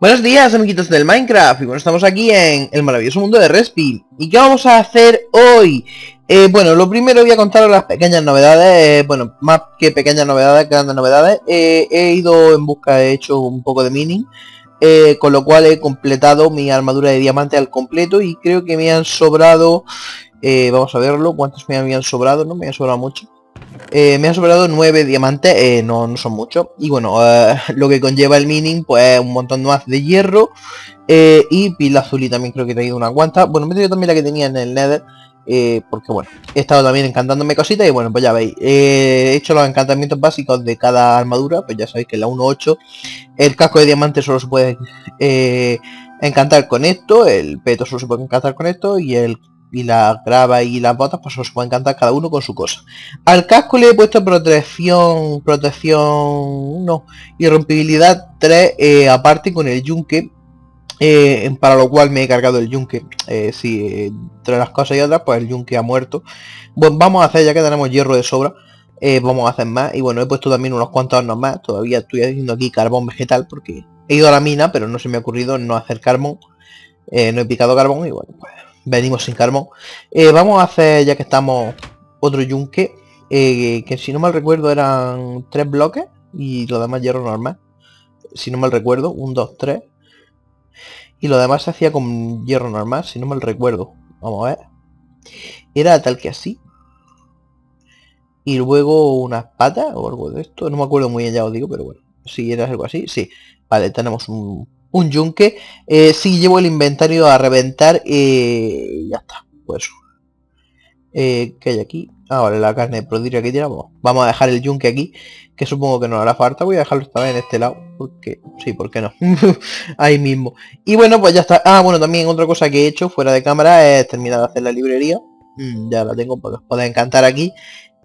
Buenos días amiguitos del Minecraft, y bueno, estamos aquí en el maravilloso mundo de Respil ¿Y qué vamos a hacer hoy? Eh, bueno, lo primero voy a contaros las pequeñas novedades, bueno, más que pequeñas novedades, grandes novedades eh, He ido en busca, he hecho un poco de mining eh, con lo cual he completado mi armadura de diamante al completo y creo que me han sobrado, eh, vamos a verlo, cuántos me habían sobrado, no me ha sobrado mucho. Eh, me han sobrado nueve diamantes, no, no son muchos. Y bueno, lo que conlleva el mining, pues un montón más de hierro. y pila azul y también creo que he traído una guanta Bueno, me he también la que tenía en el nether. Eh, porque bueno, he estado también encantándome cositas y bueno, pues ya veis, eh, he hecho los encantamientos básicos de cada armadura, pues ya sabéis que la la 1.8 el casco de diamante solo se puede eh, encantar con esto, el peto solo se puede encantar con esto y el y la grava y las botas pues solo se puede encantar cada uno con su cosa. Al casco le he puesto protección, protección y rompibilidad 3 aparte con el yunque eh, para lo cual me he cargado el yunque. Eh, si eh, entre las cosas y otras, pues el yunque ha muerto. Bueno, vamos a hacer, ya que tenemos hierro de sobra, vamos a hacer más. Y bueno, he puesto también unos cuantos hornos más. Todavía estoy haciendo aquí carbón vegetal porque he ido a la mina, pero no se me ha ocurrido no hacer carbón. no he picado carbón y bueno, pues venimos sin carbón. vamos a hacer, ya que estamos, otro yunque. que si no mal recuerdo eran tres bloques y lo demás hierro normal. Si no mal recuerdo, un, dos, tres y lo demás se hacía con hierro normal, si no mal recuerdo. Vamos a ver. Era tal que así. Y luego unas patas o algo de esto. No me acuerdo muy bien, ya os digo, pero bueno. Si era algo así, sí. Vale, tenemos un, yunque. Eh, sí, llevo el inventario a reventar eh, y ya está. Pues eh, ¿Qué hay aquí? ahora la carne de prodigio que tiramos. Vamos a dejar el yunque aquí, que supongo que no hará falta. Voy a dejarlo esta en este lado, porque sí, ¿por qué no? Ahí mismo. Y bueno, pues ya está. Ah, bueno, también otra cosa que he hecho fuera de cámara es terminar de hacer la librería. Mm, ya la tengo porque os podéis encantar aquí.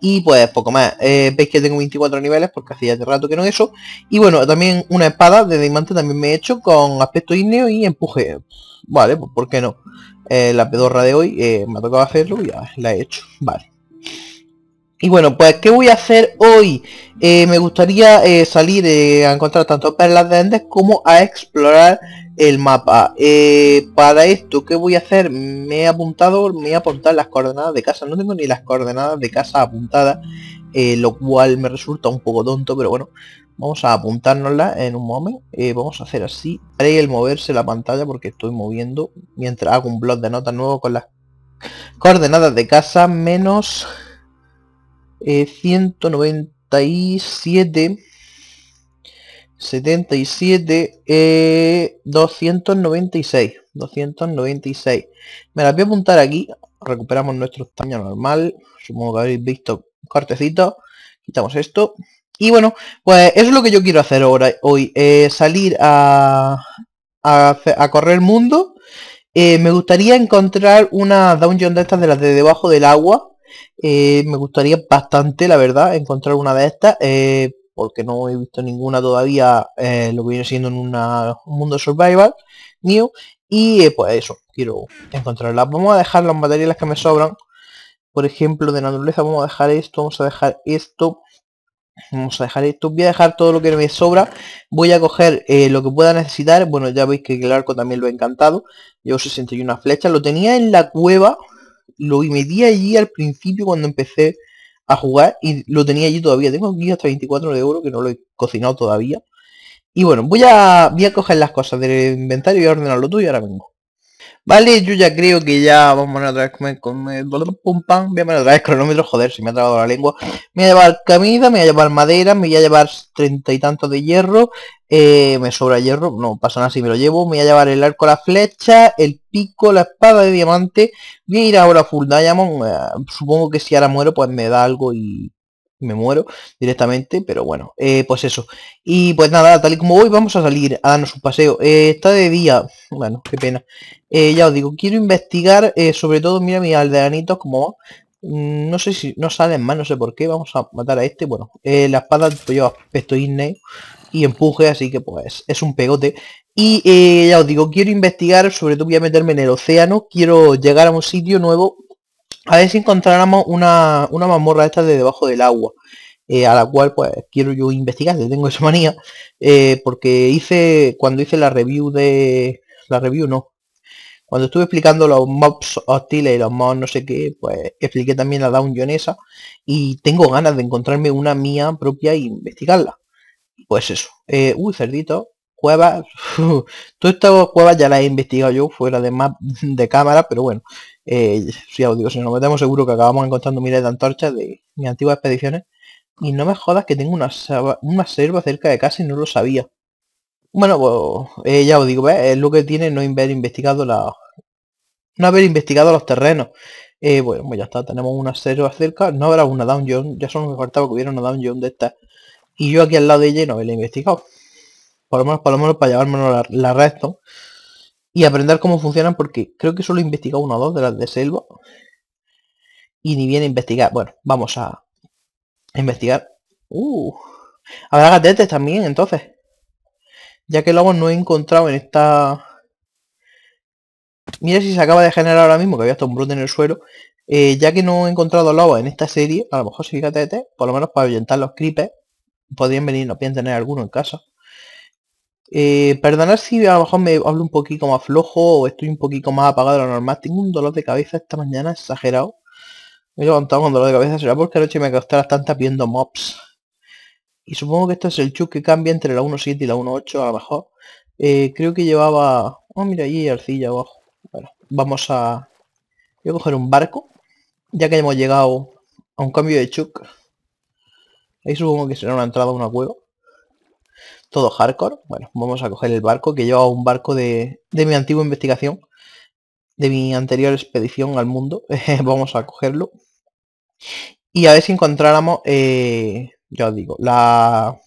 Y pues poco más. Eh, veis que tengo 24 niveles porque hacía rato que no eso. Y bueno, también una espada de diamante también me he hecho con aspecto ígneo y empuje. Vale, pues ¿por qué no? Eh, la pedorra de hoy eh, me ha tocado hacerlo y ya la he hecho. Vale. Y bueno, pues ¿qué voy a hacer hoy? Eh, me gustaría salir a encontrar tanto perlas de como a explorar el mapa. para esto, ¿qué voy a hacer? Me he apuntado, me he apuntado las coordenadas de casa. No tengo ni las coordenadas de casa apuntadas, lo cual me resulta un poco tonto, pero bueno, Vamos a apuntárnosla en un momento. Eh, vamos a hacer así. Haré el moverse la pantalla porque estoy moviendo mientras hago un blog de notas nuevo con las coordenadas de casa menos 197 77 296 296 me las voy a apuntar aquí recuperamos nuestro tamaño normal supongo que habéis visto cortecito quitamos esto y bueno, pues eso es lo que yo quiero hacer ahora, hoy, eh, salir a, correr el mundo. Eh, me gustaría encontrar una dungeon de estas de las de debajo del agua. Eh, me gustaría bastante, la verdad, encontrar una de estas, porque no he visto ninguna todavía, lo que viene siendo en un mundo survival mío. Y pues eso, quiero encontrarla. Vamos a dejar las materiales que me sobran. Por ejemplo, de naturaleza vamos a dejar esto, vamos a dejar esto Vamos a dejar esto. Voy a dejar todo lo que me sobra. Voy a coger eh, lo que pueda necesitar. Bueno, ya veis que el arco también lo he encantado. Llevo 61 flechas. Lo tenía en la cueva. Lo metí allí al principio cuando empecé a jugar. Y lo tenía allí todavía. Tengo aquí hasta 24 de oro que no lo he cocinado todavía. Y bueno, voy a, voy a coger las cosas del inventario y a ordenarlo todo y ahora vengo. Vale, yo ya creo que ya vamos a otra vez con, eh, pum pam, voy a poner cronómetro, joder, se me ha trabado la lengua. Me voy a llevar camisa, me voy a llevar madera, me voy a llevar treinta y tantos de hierro, eh, me sobra hierro, no pasa nada si me lo llevo, me voy a llevar el arco, la flecha, el pico, la espada de diamante, mira ahora a full diamond, eh, supongo que si ahora muero pues me da algo y me muero directamente, pero bueno, eh, pues eso. Y pues nada, tal y como voy, vamos a salir a darnos un paseo. Eh, está de día, bueno, qué pena. Eh, ya os digo, quiero investigar, sobre todo, mira mis aldeanitos como... Mm, no sé si no salen más, no sé por qué. Vamos a matar a este. Bueno, la espada pues lleva aspecto y empuje, así que pues es un pegote. Y ya os digo, quiero investigar, sobre todo voy a meterme en el océano. Quiero llegar a un sitio nuevo a ver si encontráramos una, una mazmorra esta de debajo del agua. Eh, a la cual pues quiero yo investigar, le tengo esa manía, eh, porque hice, cuando hice la review de, la review no, cuando estuve explicando los mobs hostiles y los mobs no sé qué, pues expliqué también la dungeon esa, y tengo ganas de encontrarme una mía propia e investigarla. Pues eso, eh, uy, cerdito, cuevas, todas estas cuevas ya las he investigado yo fuera de map de cámara, pero bueno, eh, si digo, si nos metemos seguro que acabamos encontrando miles de antorchas de mis antiguas expediciones. Y no me jodas que tengo una, una selva cerca de casa y no lo sabía. Bueno, pues, eh, ya os digo, es lo que tiene no haber investigado la. No haber investigado los terrenos. Eh, bueno, pues ya está, tenemos una selva cerca. No habrá una dungeon, ya solo me faltaba que hubiera una dungeon de esta Y yo aquí al lado de ella no la he investigado por lo menos, por lo menos para llevarme la, la resto y aprender cómo funcionan porque creo que solo he investigado una o dos de las de selva y ni bien investigar bueno vamos a investigar uh, habrá gatetes también entonces ya que luego no he encontrado en esta mira si se acaba de generar ahora mismo que había hasta un brote en el suelo eh, ya que no he encontrado lobos en esta serie a lo mejor si gatetes por lo menos para ahuyentar los creepers podrían venir, no podrían tener alguno en casa eh, perdonad si a lo mejor me hablo un poquito más flojo o estoy un poquito más apagado de lo normal. Tengo un dolor de cabeza esta mañana exagerado. Me he levantado con dolor de cabeza, será porque anoche me acosté hasta viendo mobs. Y supongo que esto es el chuk que cambia entre la 1.7 y la 1.8 a lo mejor. Eh, creo que llevaba... Oh, mira, ahí arcilla abajo. Bueno, vamos a... Voy a coger un barco. Ya que hemos llegado a un cambio de chuk. Ahí supongo que será una entrada a una cueva todo hardcore. Bueno, vamos a coger el barco que lleva un barco de, de mi antigua investigación, de mi anterior expedición al mundo. vamos a cogerlo. Y a ver si encontráramos, eh, ya os digo, la...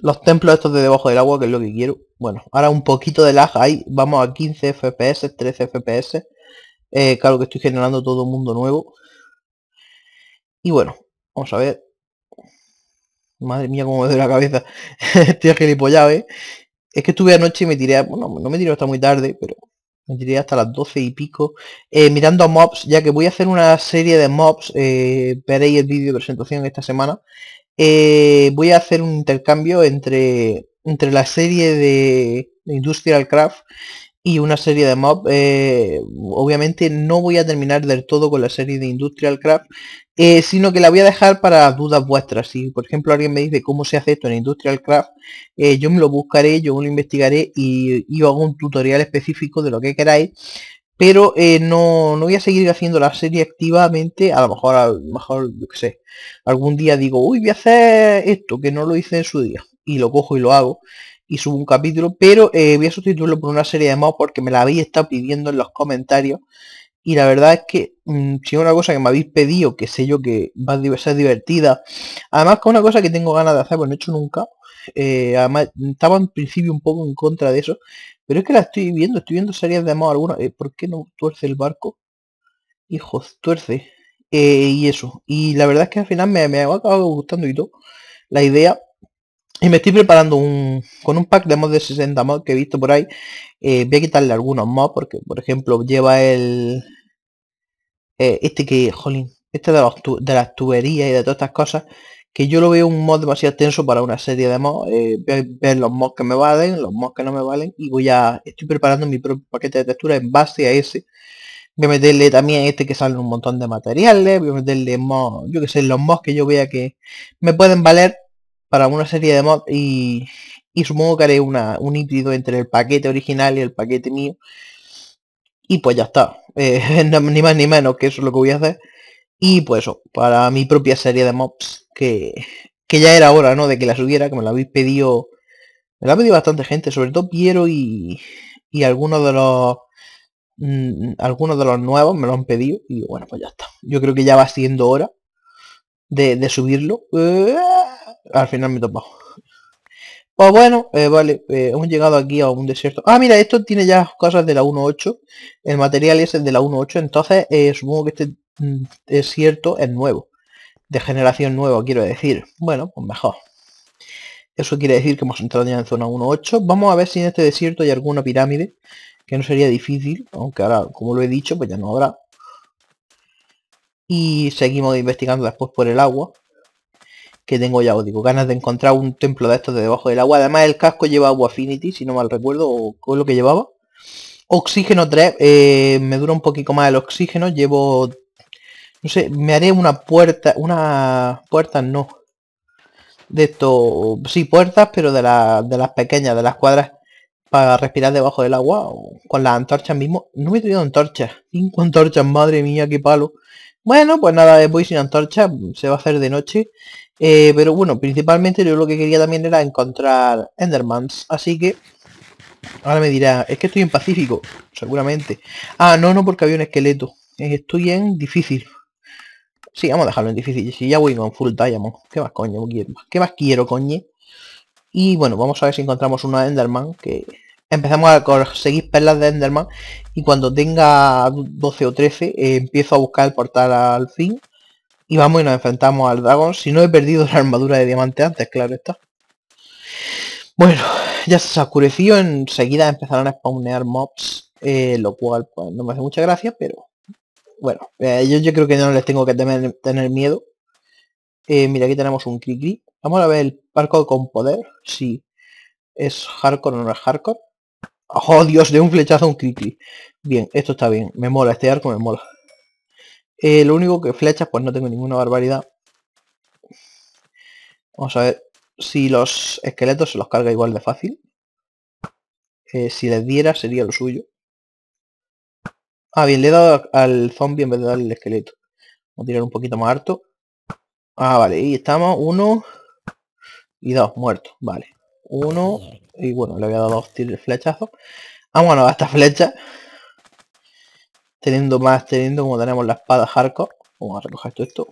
los templos estos de debajo del agua, que es lo que quiero. Bueno, ahora un poquito de lag ahí, vamos a 15 FPS, 13 FPS. claro que estoy generando todo un mundo nuevo. Y bueno, vamos a ver Madre mía, como me la cabeza. Estoy gilipollado, ¿eh? Es que estuve anoche y me tiré, bueno, no me tiré hasta muy tarde, pero me tiré hasta las 12 y pico, eh, mirando mirando mobs, ya que voy a hacer una serie de mobs, eh, veréis el vídeo de presentación esta semana, eh, voy a hacer un intercambio entre, entre la serie de Industrial Craft y una serie de mob eh, obviamente no voy a terminar del todo con la serie de Industrial Craft, eh, sino que la voy a dejar para dudas vuestras. Si por ejemplo alguien me dice cómo se hace esto en Industrial Craft, eh, yo me lo buscaré, yo lo investigaré y, yo hago un tutorial específico de lo que queráis. Pero no, voy a seguir haciendo la serie activamente. A lo mejor, a lo mejor, yo sé, algún día digo, uy, voy a hacer esto, que no lo hice en su día. Y lo cojo y lo hago y subo un capítulo, pero eh, voy a sustituirlo por una serie de mods porque me la habéis estado pidiendo en los comentarios. Y la verdad es que mm, si es una cosa que me habéis pedido, que sé yo que va a ser divertida, además que una cosa que tengo ganas de hacer, pues no he hecho nunca, eh, además estaba en principio un poco en contra de eso, pero es que la estoy viendo, estoy viendo series de mods algunas, eh, ¿por qué no tuerce el barco? Hijos, tuerce. Eh, y eso, y la verdad es que al final me, me ha acabado gustando y todo la idea y me estoy preparando un, con un pack de mods de 60 mods que he visto por ahí. Eh, voy a quitarle algunos mods porque, por ejemplo, lleva el... Eh, este que, jolín, este de, de las tuberías y de todas estas cosas. Que yo lo veo un mod demasiado tenso para una serie de mods. Eh, voy a ver los mods que me valen, los mods que no me valen. Y voy a... Estoy preparando mi propio paquete de textura en base a ese. Voy a meterle también este que sale un montón de materiales. Voy a meterle mods, yo que sé, los mods que yo vea que me pueden valer para una serie de mods y, y supongo que haré una, un híbrido entre el paquete original y el paquete mío. Y pues ya está. Eh, ni más ni menos que eso es lo que voy a hacer. Y pues eso, para mi propia serie de mobs, que, que ya era hora, ¿no? De que la subiera, que me la habéis pedido. Me la ha pedido bastante gente, sobre todo Piero y, y algunos de los mm, algunos de los nuevos me lo han pedido y bueno pues ya está yo creo que ya va siendo hora de, subirlo eh, al final me he Pues bueno, eh, vale, eh, hemos llegado aquí a un desierto. Ah, mira, esto tiene ya cosas de la 1.8. El material es el de la 1.8, entonces eh, supongo que este mm, desierto es nuevo. De generación nueva, quiero decir. Bueno, pues mejor. Eso quiere decir que hemos entrado ya en zona 1.8. Vamos a ver si en este desierto hay alguna pirámide, que no sería difícil, aunque ahora, como lo he dicho, pues ya no habrá. Y seguimos investigando después por el agua que tengo ya digo, ganas de encontrar un templo de estos de debajo del agua. Además el casco lleva agua affinity, si no mal recuerdo, o con lo que llevaba. Oxígeno 3, eh, me dura un poquito más el oxígeno, llevo. No sé, me haré una puerta. Una. puerta no. De esto. Sí, puertas, pero de, la, de las pequeñas, de las cuadras. Para respirar debajo del agua. con las antorchas mismo. No me he tenido antorchas. Cinco antorchas, madre mía, qué palo. Bueno, pues nada, voy sin antorcha, se va a hacer de noche. Eh, pero bueno, principalmente yo lo que quería también era encontrar Endermans, así que... Ahora me dirá, es que estoy en Pacífico, seguramente. Ah, no, no, porque había un esqueleto. Estoy en difícil. Sí, vamos a dejarlo en difícil. Si ya voy con full diamond. ¿Qué más coño? ¿Qué más quiero, coño Y bueno, vamos a ver si encontramos una Enderman. Que empezamos a conseguir perlas de Enderman. Y cuando tenga 12 o 13, eh, empiezo a buscar el portal al fin. Y vamos y nos enfrentamos al dragón. Si no he perdido la armadura de diamante antes, claro está. Bueno, ya se oscureció. Enseguida empezaron a spawnear mobs. Eh, lo cual pues, no me hace mucha gracia, pero... Bueno, eh, yo, yo, creo que no les tengo que tener miedo. Eh, mira, aquí tenemos un cri Vamos a ver el arco con poder. Si es hardcore o no es hardcore. ¡Oh, Dios! De un flechazo un cri Bien, esto está bien. Me mola, este arco me mola. Eh, lo único que flechas, pues no tengo ninguna barbaridad. Vamos a ver si los esqueletos se los carga igual de fácil. Eh, si les diera sería lo suyo. Ah, bien, le he dado al zombie en vez de darle el esqueleto. Vamos a tirar un poquito más harto. Ah, vale, y estamos. Uno y dos, muertos. Vale. Uno. Y bueno, le había dado dos flechazo flechazos. Ah, bueno, esta flecha teniendo más, teniendo como tenemos la espada hardcore. Vamos a recoger esto.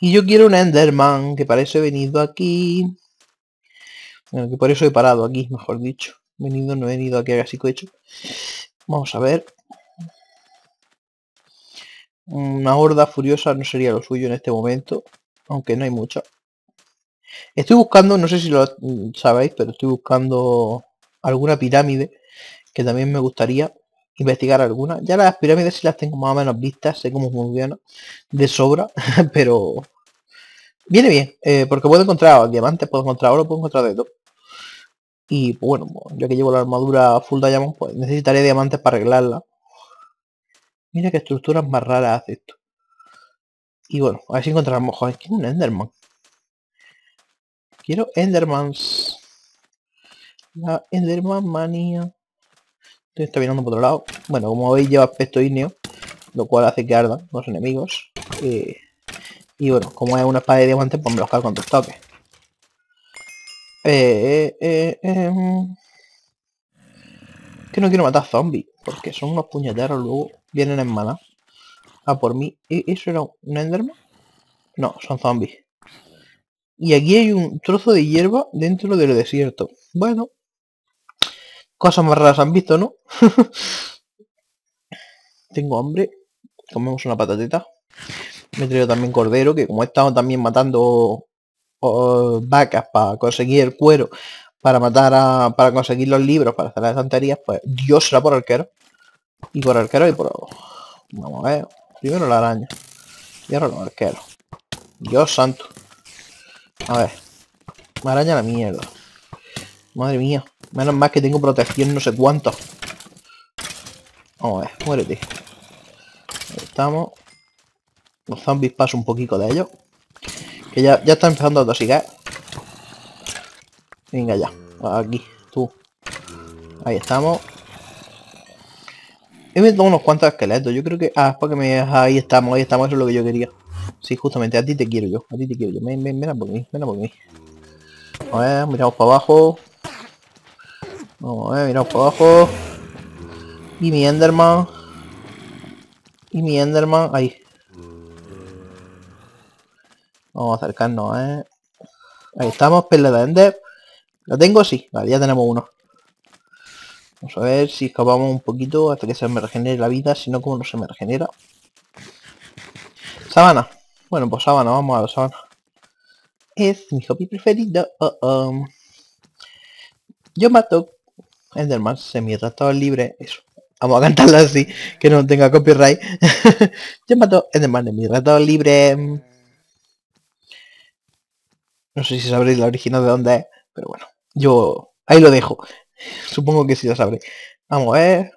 Y yo quiero un Enderman, que parece he venido aquí. Bueno, que por eso he parado aquí, mejor dicho. venido, no he venido aquí así que hecho. Vamos a ver. Una horda furiosa no sería lo suyo en este momento. Aunque no hay mucha. Estoy buscando, no sé si lo sabéis, pero estoy buscando alguna pirámide que también me gustaría investigar alguna. Ya las pirámides si las tengo más o menos vistas, sé cómo funciona de sobra, pero viene bien, eh, porque puedo encontrar diamantes, puedo encontrar oro, puedo encontrar de todo. Y pues, bueno, pues, yo que llevo la armadura full diamond, pues necesitaré diamantes para arreglarla. Mira qué estructuras más raras hace esto. Y bueno, a ver si encontramos, joder, que un Enderman. Quiero Endermans. La Enderman manía. Estoy está mirando por otro lado. Bueno, como veis lleva aspecto íneo, lo cual hace que ardan los enemigos. Eh, y bueno, como es una espada de diamantes, pues me los cargo con dos toques. Eh, eh, eh mm. que no quiero matar zombies, porque son unos puñeteros, luego vienen en mala. Ah, por mí. ¿E-, ¿Eso era un Enderman? No, son zombies. Y aquí hay un trozo de hierba dentro del desierto. Bueno, Cosas más raras han visto, ¿no? Tengo hambre. Comemos una patatita. Me he traído también cordero, que como he estado también matando oh, vacas para conseguir el cuero, para matar a, para conseguir los libros, para hacer las santerías pues Dios será por arquero. Y por arquero y por... Vamos a ver. Primero la araña. Y los arqueros. Dios santo. A ver. Araña la mierda. Madre mía. Menos mal que tengo protección no sé cuánto. Vamos a ver, muérete. Ahí estamos. Los zombies pasan un poquito de ellos. Que ya, ya está empezando a tosicar. Venga ya. Aquí, tú. Ahí estamos. He metido unos cuantos esqueletos. Yo creo que... Ah, es que me... Ahí estamos, ahí estamos. Eso es lo que yo quería. Sí, justamente. A ti te quiero yo. A ti te quiero yo. Ven, ven a por mí. Ven a por mí. A ver, miramos para abajo. Vamos a ver, mira para abajo. Y mi Enderman. Y mi Enderman. Ahí. Vamos a acercarnos, eh. Ahí estamos, pelea de Ender. ¿Lo tengo? Sí. Vale, ya tenemos uno. Vamos a ver si escapamos un poquito hasta que se me regenere la vida. Si no, como no se me regenera. Sabana. Bueno, pues sabana. Vamos a la sabana. Es mi hobby preferido. Oh, oh. Yo mato Enderman semi-ratado libre. Eso. Vamos a cantarla así, que no tenga copyright. Yo mato Enderman mi ratado libre. No sé si sabréis la original de dónde es, pero bueno. Yo ahí lo dejo. Supongo que sí lo sabré. Vamos a ver.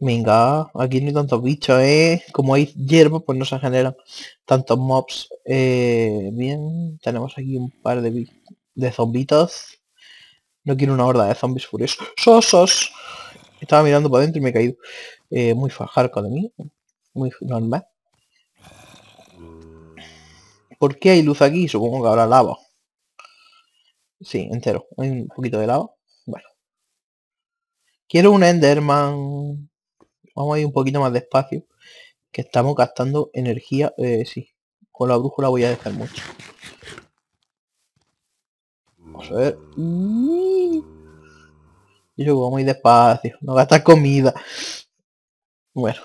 Venga, aquí no hay tantos bichos, ¿eh? Como hay hierba, pues no se generan tantos mobs. Eh, bien, tenemos aquí un par de, de zombitos. No quiero una horda de zombies furiosos. Estaba mirando para adentro y me he caído. Eh, muy fajarco de mí. Muy normal. ¿Por qué hay luz aquí? Supongo que habrá lava. Sí, entero. Hay un poquito de lava. Bueno. Quiero un Enderman. Vamos a ir un poquito más despacio. Que estamos gastando energía. Eh, sí. Con la brújula voy a dejar mucho. Vamos a ver. Y yo voy muy despacio. No gasta comida. Bueno.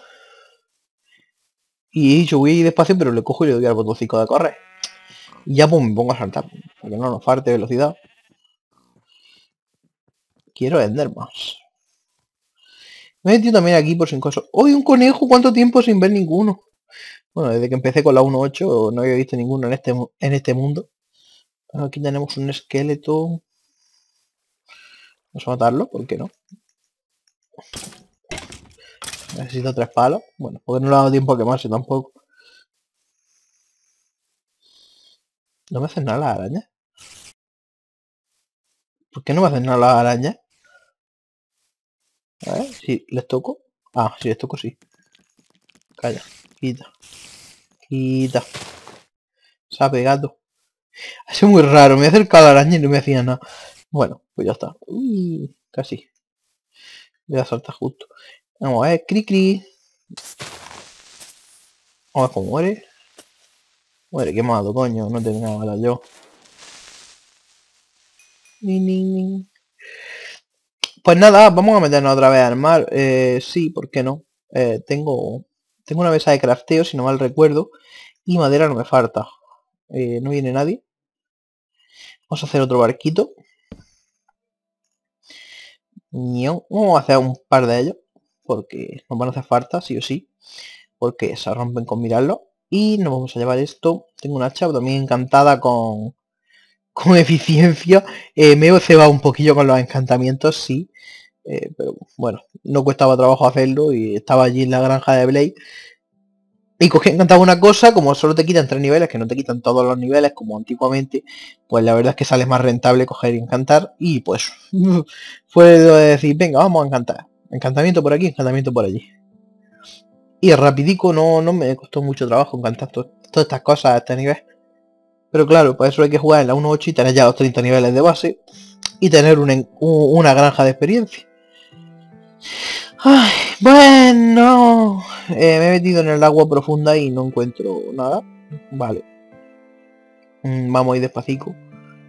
Y yo voy despacio, pero le cojo y le doy al botoncito de correr. Y ya pum me pongo a saltar. Porque no nos falte velocidad. Quiero vender más. Me he metido también aquí por sin cosas. ¡Hoy un conejo! ¿Cuánto tiempo sin ver ninguno? Bueno, desde que empecé con la 1.8 no había visto ninguno en este, en este mundo. Aquí tenemos un esqueleto. Vamos a matarlo, ¿por qué no? Necesito tres palos. Bueno, porque no le ha dado tiempo a quemarse tampoco. No me hacen nada las arañas. ¿Por qué no me hacen nada las arañas? A ver, si les toco. Ah, si les toco sí. Calla, quita. Quita. Se ha pegado. Ha muy raro, me he acercado la araña y no me hacía nada. Bueno, pues ya está. Uy, casi. Voy a saltar justo. Vamos a ver, cri cri. Vamos a ver cómo muere. Muere, quemado, coño. No tenía nada yo. Pues nada, vamos a meternos otra vez al mar. Eh, sí, ¿por qué no? Eh, tengo tengo una mesa de crafteo, si no mal recuerdo. Y madera no me falta. Eh, no viene nadie. Vamos a hacer otro barquito. Vamos a hacer un par de ellos. Porque nos van a hacer falta, sí o sí. Porque se rompen con mirarlo. Y nos vamos a llevar esto. Tengo una hacha también encantada con, con eficiencia. Eh, me he cebado un poquillo con los encantamientos, sí. Eh, pero bueno, no cuestaba trabajo hacerlo y estaba allí en la granja de Blade. Y coger encantado una cosa, como solo te quitan tres niveles, que no te quitan todos los niveles como antiguamente, pues la verdad es que sale más rentable coger encantar. Y pues fue decir, venga, vamos a encantar. Encantamiento por aquí, encantamiento por allí. Y rapidico no, no me costó mucho trabajo encantar todas estas cosas a este nivel. Pero claro, pues eso hay que jugar en la 1.8 y tener ya los 30 niveles de base. Y tener una granja de experiencia. Ay. Eh, me he metido en el agua profunda y no encuentro nada. Vale. Mm, vamos a ir despacito.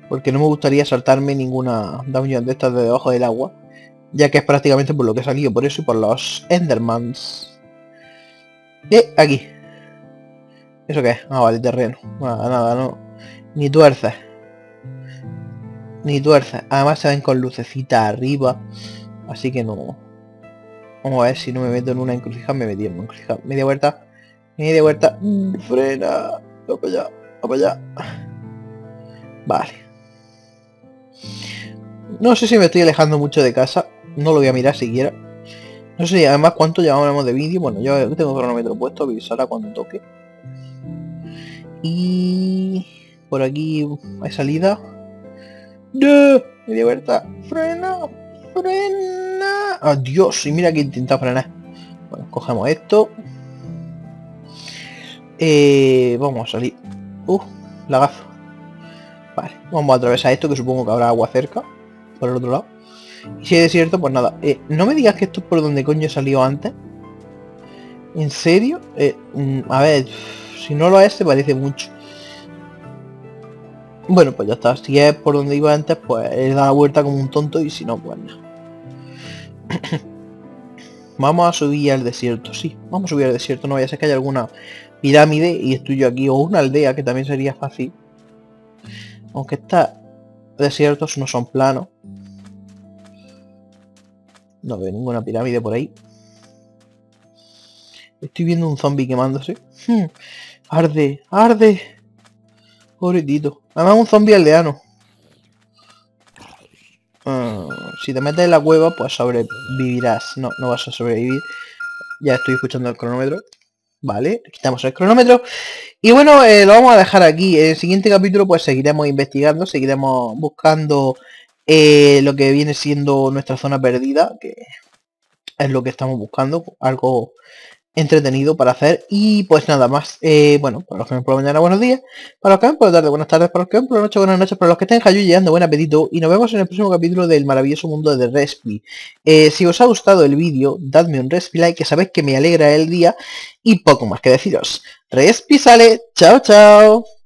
Porque no me gustaría saltarme ninguna dungeon de estas de debajo del agua. Ya que es prácticamente por lo que he salido. Por eso y por los Endermans. Eh, aquí. ¿Eso qué es? Ah, vale, terreno. Nada, nada, no. Ni tuerzas. Ni tuerzas. Además se ven con lucecita arriba. Así que no. Vamos a ver si no me meto en una encrucijada. Me metí en una encrucijada. Media vuelta. Media vuelta. frena. Va para allá. para allá. Vale. No sé si me estoy alejando mucho de casa. No lo voy a mirar siquiera. No sé además cuánto llevamos de vídeo. Bueno, yo tengo cronómetro puesto. Avisará cuando toque. Y... Por aquí hay salida. Media vuelta. Frena. Adiós. Ah, y mira que intenta frenar. Bueno, cogemos esto. Eh, vamos a salir. Uh, la Vale, vamos a atravesar esto que supongo que habrá agua cerca. Por el otro lado. si es cierto, pues nada. Eh, no me digas que esto es por donde coño salió antes. ¿En serio? Eh, mm, a ver, si no lo es, se parece mucho. Bueno, pues ya está. Si es por donde iba antes, pues da la vuelta como un tonto y si no, pues nada. vamos a subir al desierto, sí. Vamos a subir al desierto. No vaya a ser que haya alguna pirámide y estoy yo aquí. O una aldea, que también sería fácil. Aunque estos desiertos no son planos. No veo ninguna pirámide por ahí. Estoy viendo un zombie quemándose. Hmm. Arde, arde. Pobretito. Además un zombie aldeano. Ah, si te metes en la cueva, pues sobrevivirás. No, no vas a sobrevivir. Ya estoy escuchando el cronómetro. Vale, quitamos el cronómetro. Y bueno, eh, lo vamos a dejar aquí. En el siguiente capítulo pues seguiremos investigando, seguiremos buscando eh, lo que viene siendo nuestra zona perdida, que es lo que estamos buscando. Algo entretenido para hacer y pues nada más eh, bueno para los que me por la mañana buenos días para los que me por la tarde buenas tardes para los que me por la noche buenas noches para los que estén y buen apetito y nos vemos en el próximo capítulo del maravilloso mundo de Respi eh, si os ha gustado el vídeo dadme un Respi like que sabéis que me alegra el día y poco más que deciros Respi sale chao chao